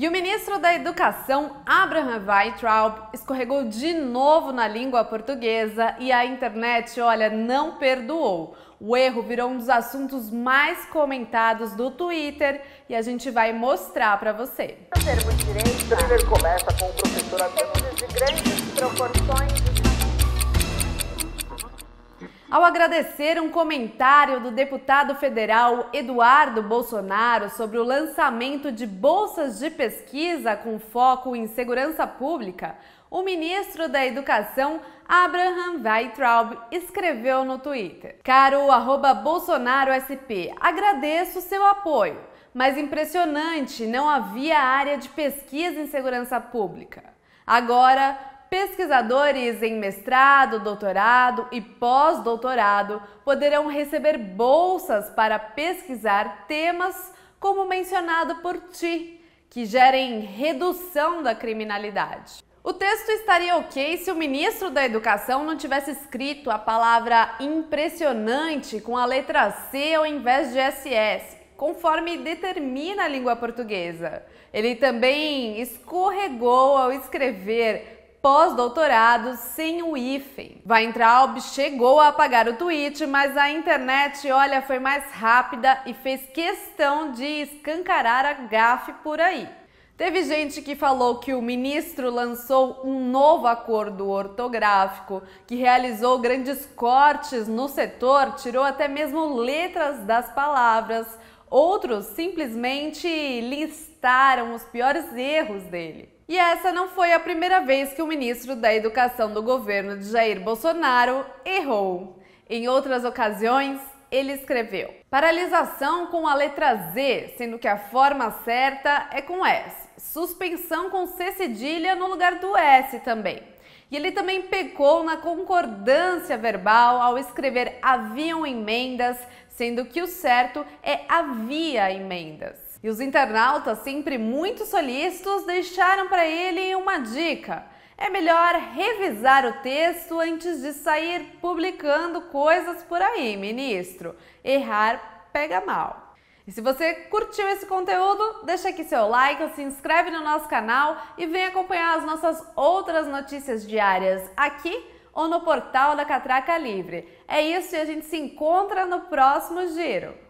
E o ministro da Educação, Abraham Weintraub, escorregou de novo na língua portuguesa e a internet, olha, não perdoou. O erro virou um dos assuntos mais comentados do Twitter e a gente vai mostrar para você. O thriller começa com o professor de grandes proporções ao agradecer um comentário do deputado federal Eduardo Bolsonaro sobre o lançamento de bolsas de pesquisa com foco em segurança pública, o ministro da Educação, Abraham Weitraub, escreveu no Twitter: Caro arroba Bolsonaro SP, agradeço seu apoio, mas impressionante, não havia área de pesquisa em segurança pública. Agora, Pesquisadores em mestrado, doutorado e pós-doutorado poderão receber bolsas para pesquisar temas como mencionado por ti, que gerem redução da criminalidade. O texto estaria ok se o ministro da Educação não tivesse escrito a palavra impressionante com a letra C ao invés de SS, conforme determina a língua portuguesa. Ele também escorregou ao escrever pós-doutorado sem o hífen. Weintraub chegou a apagar o tweet, mas a internet, olha, foi mais rápida e fez questão de escancarar a gafe por aí. Teve gente que falou que o ministro lançou um novo acordo ortográfico, que realizou grandes cortes no setor, tirou até mesmo letras das palavras. Outros simplesmente listaram os piores erros dele. E essa não foi a primeira vez que o ministro da Educação do governo de Jair Bolsonaro errou. Em outras ocasiões, ele escreveu: paralisação com a letra Z, sendo que a forma certa é com S. Suspensão com C cedilha no lugar do S também. E ele também pecou na concordância verbal ao escrever haviam emendas, sendo que o certo é havia emendas. E os internautas, sempre muito solícitos, deixaram para ele uma dica. É melhor revisar o texto antes de sair publicando coisas por aí, ministro. Errar pega mal. E se você curtiu esse conteúdo, deixa aqui seu like, se inscreve no nosso canal e vem acompanhar as nossas outras notícias diárias aqui ou no portal da Catraca Livre. É isso e a gente se encontra no próximo giro.